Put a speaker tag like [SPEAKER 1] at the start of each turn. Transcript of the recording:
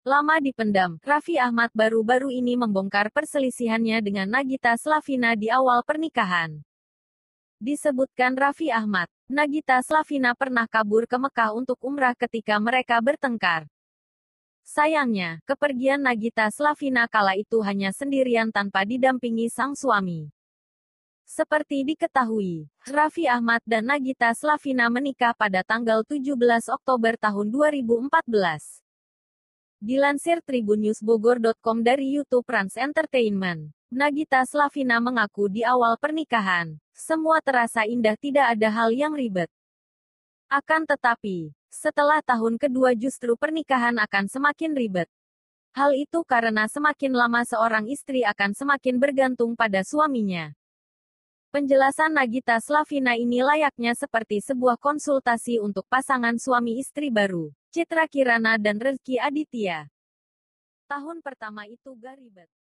[SPEAKER 1] Lama dipendam, Raffi Ahmad baru-baru ini membongkar perselisihannya dengan Nagita Slavina di awal pernikahan. Disebutkan Raffi Ahmad, Nagita Slavina pernah kabur ke Mekah untuk umrah ketika mereka bertengkar. Sayangnya, kepergian Nagita Slavina kala itu hanya sendirian tanpa didampingi sang suami. Seperti diketahui, Raffi Ahmad dan Nagita Slavina menikah pada tanggal 17 Oktober tahun 2014. Dilansir Tribunnews Bogor.com dari YouTube Trans Entertainment, Nagita Slavina mengaku di awal pernikahan, semua terasa indah tidak ada hal yang ribet. Akan tetapi, setelah tahun kedua justru pernikahan akan semakin ribet. Hal itu karena semakin lama seorang istri akan semakin bergantung pada suaminya. Penjelasan Nagita Slavina ini layaknya seperti sebuah konsultasi untuk pasangan suami istri baru. Citra Kirana dan Rezki Aditya. Tahun pertama itu gak ribet.